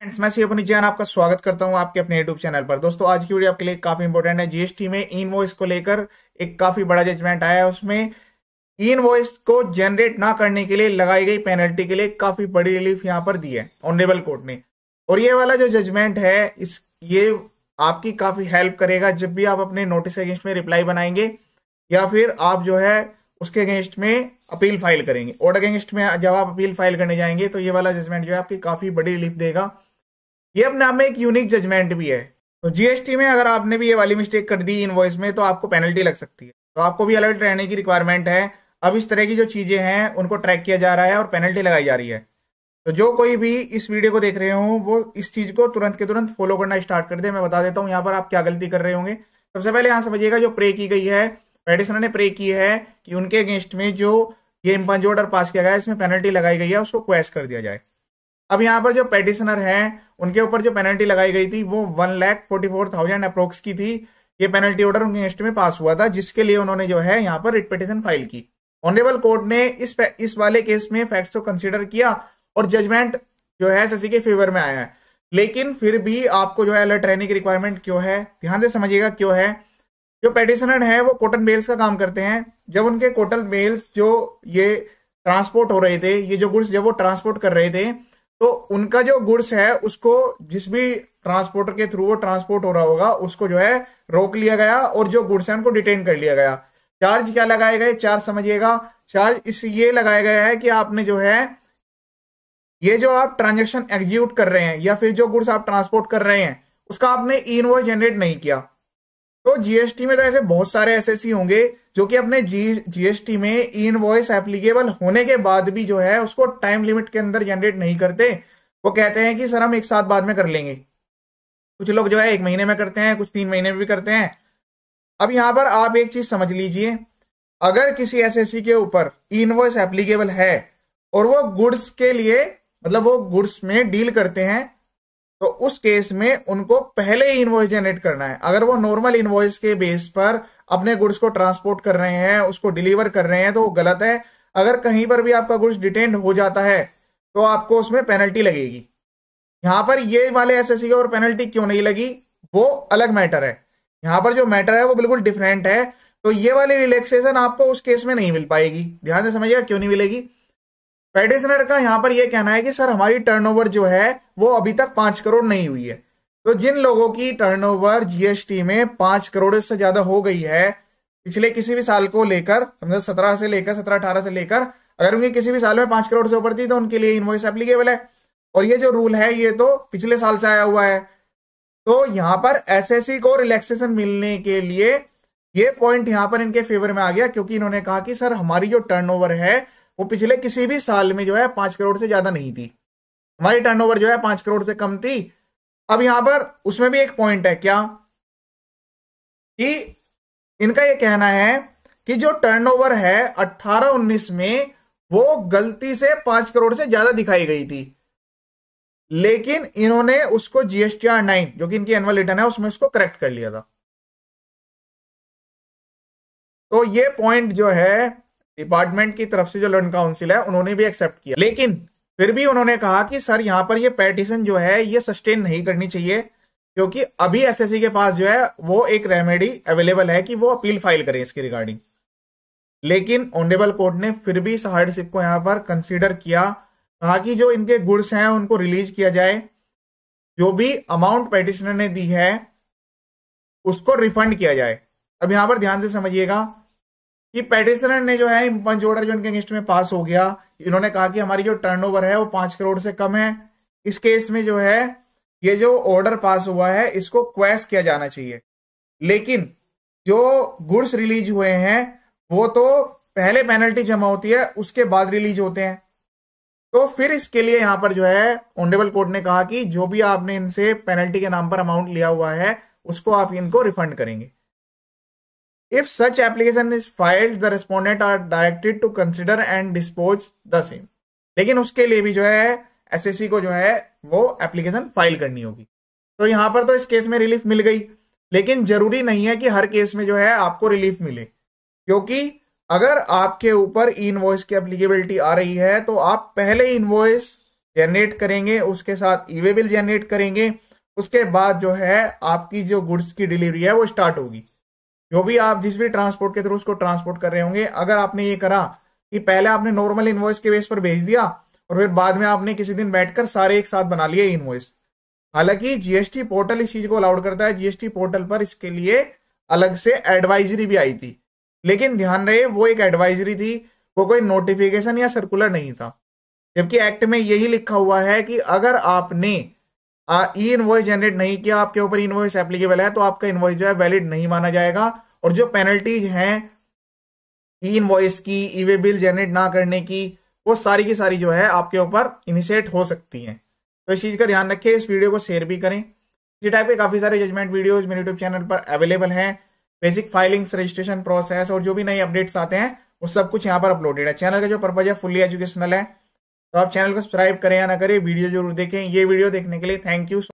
Friends मैं CF निजान आपका स्वागत करता हूं आपके अपने यूट्यूब चैनल पर दोस्तों आज की वीडियो आपके लिए काफी इंपॉर्टेंट है जीएसटी में इनवॉइस को लेकर एक काफी बड़ा जजमेंट आया है उसमें इनवॉइस को जनरेट ना करने के लिए लगाई गई पेनल्टी के लिए काफी बड़ी रिलीफ यहाँ पर दी है ऑनरेबल कोर्ट ने और ये वाला जो जजमेंट है इस ये आपकी काफी हेल्प करेगा जब भी आप अपने नोटिस अगेंस्ट में रिप्लाई बनाएंगे या फिर आप जो है उसके अगेंस्ट में अपील फाइल करेंगे ऑर्डर अगेंस्ट में जब आप अपील फाइल करने जाएंगे तो ये वाला जजमेंट जो है आपकी काफी बड़ी रिलीफ देगा ये अपने आप में एक यूनिक जजमेंट भी है तो जीएसटी में अगर आपने भी ये वाली मिस्टेक कर दी इनवॉइस में तो आपको पेनल्टी लग सकती है तो आपको भी अलर्ट रहने की रिक्वायरमेंट है अब इस तरह की जो चीजें हैं उनको ट्रैक किया जा रहा है और पेनल्टी लगाई जा रही है तो जो कोई भी इस वीडियो को देख रहे हो वो इस चीज को तुरंत के तुरंत फॉलो करना स्टार्ट कर दे मैं बता देता हूँ यहाँ पर आप क्या गलती कर रहे होंगे सबसे पहले यहाँ समझिएगा जो प्रे की गई है पेडिशनर ने प्रे की है कि उनके अगेंस्ट में जो ये इम्पांज ऑर्डर पास किया गया है इसमें पेनल्टी लगाई गई है उसको क्वेस्ट कर दिया जाए अब यहाँ पर जो पेटिशनर हैं उनके ऊपर जो पेनल्टी लगाई गई थी वो one lakh forty four thousand approx की थी ये पेनल्टी ऑर्डर उनके में पास हुआ था जिसके लिए उन्होंने जो है यहाँ पर रिट पिटिशन फाइल की ऑनरेबल कोर्ट ने इस इस वाले केस में फैक्ट्स को कंसिडर किया और जजमेंट जो है शशि के फेवर में आया है लेकिन फिर भी आपको जो है अलर्ट रहने की रिक्वायरमेंट क्यों है ध्यान से समझिएगा क्यों है जो पेटिशनर है वो कॉटन बेल्स का काम करते हैं जब उनके कॉटन बेल्स जो ये ट्रांसपोर्ट हो रहे थे ये जो गुड्स जब वो ट्रांसपोर्ट कर रहे थे तो उनका जो गुड्स है उसको जिस भी ट्रांसपोर्टर के थ्रू वो ट्रांसपोर्ट हो रहा होगा उसको जो है रोक लिया गया और जो गुड्स है उनको डिटेन कर लिया गया चार्ज क्या लगाए गए चार्ज समझिएगा चार्ज इस ये लगाया गया है कि आपने जो है ये जो आप ट्रांजेक्शन एग्जीक्यूट कर रहे हैं या फिर जो गुड्स आप ट्रांसपोर्ट कर रहे हैं उसका आपने इनवॉइस जनरेट नहीं किया तो जीएसटी में तो ऐसे बहुत सारे एसएससी होंगे जो कि अपने जीएसटी में इन वॉयस एप्लीकेबल होने के बाद भी जो है उसको टाइम लिमिट के अंदर जनरेट नहीं करते वो कहते हैं कि सर हम एक साथ बाद में कर लेंगे कुछ लोग जो है एक महीने में करते हैं कुछ तीन महीने में भी करते हैं अब यहां पर आप एक चीज समझ लीजिए अगर किसी एसएससी के ऊपर इन इनवॉइस एप्लीकेबल है और वो गुड्स के लिए मतलब वो गुड्स में डील करते हैं तो उस केस में उनको पहले ही इन्वॉइस जनरेट करना है अगर वो नॉर्मल इन्वॉइस के बेस पर अपने गुड्स को ट्रांसपोर्ट कर रहे हैं उसको डिलीवर कर रहे हैं तो वो गलत है अगर कहीं पर भी आपका गुड्स डिटेंड हो जाता है तो आपको उसमें पेनल्टी लगेगी यहां पर ये वाले एस और पेनल्टी क्यों नहीं लगी वो अलग मैटर है यहां पर जो मैटर है वो बिल्कुल डिफरेंट है तो ये वाली रिलैक्सेशन आपको उस केस में नहीं मिल पाएगी ध्यान से समझिएगा क्यों नहीं मिलेगी पेडिसनर का यहां पर यह कहना है कि सर हमारी टर्नओवर जो है वो अभी तक पांच करोड़ नहीं हुई है तो जिन लोगों की टर्नओवर जीएसटी में पांच करोड़ से ज्यादा हो गई है पिछले किसी भी साल को लेकर समझो सत्रह से लेकर सत्रह अठारह से लेकर अगर उनकी किसी भी साल में पांच करोड़ से ऊपर थी तो उनके लिए इनवॉइस एप्लीकेबल है और ये जो रूल है ये तो पिछले साल से आया हुआ है तो यहां पर एसएससी को रिलैक्सेशन मिलने के लिए ये पॉइंट यहां पर इनके फेवर में आ गया क्योंकि इन्होंने कहा कि सर हमारी जो टर्नओवर है वो पिछले किसी भी साल में जो है पांच करोड़ से ज्यादा नहीं थी हमारी टर्नओवर जो है पांच करोड़ से कम थी अब यहां पर उसमें भी एक पॉइंट है क्या कि इनका यह कहना है कि जो टर्नओवर है 18-19 में वो गलती से पांच करोड़ से ज्यादा दिखाई गई थी लेकिन इन्होंने उसको जीएसटीआर नाइन जो कि इनकी एनुअल रिटर्न है उसमें उसको करेक्ट कर लिया था तो ये पॉइंट जो है डिपार्टमेंट की तरफ से जो लर्न काउंसिल है उन्होंने भी एक्सेप्ट किया लेकिन फिर भी उन्होंने कहा कि सर यहाँ पर ये पेटिशन जो है ये सस्टेन नहीं करनी चाहिए क्योंकि अभी एसएससी के पास जो है वो एक रेमेडी अवेलेबल है कि वो अपील फाइल करें इसके रिगार्डिंग लेकिन ऑनरेबल कोर्ट ने फिर भी हार्डशिप को यहाँ पर कंसीडर किया कहा कि जो इनके गुड्स हैं उनको रिलीज किया जाए जो भी अमाउंट पेटिशनर ने दी है उसको रिफंड किया जाए अब यहां पर ध्यान से समझिएगा कि पेटिशनर ने जो है पंच ऑर्डर जो इनके अगेंस्ट में पास हो गया इन्होंने कहा कि हमारी जो टर्नओवर है वो पांच करोड़ से कम है इस केस में जो है ये जो ऑर्डर पास हुआ है इसको क्वेश किया जाना चाहिए लेकिन जो गुड्स रिलीज हुए हैं वो तो पहले पेनल्टी जमा होती है उसके बाद रिलीज होते हैं तो फिर इसके लिए यहां पर जो है ऑनरेबल कोर्ट ने कहा कि जो भी आपने इनसे पेनल्टी के नाम पर अमाउंट लिया हुआ है उसको आप इनको रिफंड करेंगे If such application is filed, the respondent are directed to consider and dispose the same. लेकिन उसके लिए भी जो है एस एस सी को जो है वो एप्लीकेशन फाइल करनी होगी तो यहां पर तो इस केस में रिलीफ मिल गई लेकिन जरूरी नहीं है कि हर केस में जो है आपको रिलीफ मिले क्योंकि अगर आपके ऊपर इन वॉयस की एप्लीकेबिलिटी आ रही है तो आप पहले इन वॉयस जनरेट करेंगे उसके साथ ईवे बिल जनरेट करेंगे उसके बाद जो है आपकी जो गुड्स की डिलीवरी है वो स्टार्ट होगी जो भी आप जिस भी ट्रांसपोर्ट के थ्रू उसको ट्रांसपोर्ट कर रहे होंगे अगर आपने ये करा कि पहले आपने नॉर्मल इन्वॉइस के बेस पर भेज दिया और फिर बाद में आपने किसी दिन बैठकर सारे एक साथ बना लिए इन्वॉइस हालांकि जीएसटी पोर्टल इस चीज को अलाउड करता है जीएसटी पोर्टल पर इसके लिए अलग से एडवाइजरी भी आई थी लेकिन ध्यान रहे वो एक एडवाइजरी थी वो कोई नोटिफिकेशन या सर्कुलर नहीं था जबकि एक्ट में यही लिखा हुआ है कि अगर आपने ई इन्वॉइस जनरेट नहीं किया आपके ऊपर इन्वॉइस एप्लीकेबल है तो आपका इन्वॉइस जो है वैलिड नहीं माना जाएगा और जो पेनल्टीज हैं ई इन्वॉइस की ई वे बिल जनरेट ना करने की वो सारी की सारी जो है आपके ऊपर इनिशिएट हो सकती हैं तो इस चीज़ का ध्यान रखिए इस वीडियो को शेयर भी करें इसी टाइप के काफ़ी सारे जजमेंट वीडियो मेरे यूट्यूब चैनल पर अवेलेबल है बेसिक फाइलिंग्स रजिस्ट्रेशन प्रोसेस और जो भी नए अपडेट्स आते हैं वो सब कुछ यहाँ पर अपलोडेड है चैनल का जो पर्पज है फुल्ली एजुकेशनल है तो आप चैनल को सब्सक्राइब करें या ना करें वीडियो जरूर देखें ये वीडियो देखने के लिए थैंक यू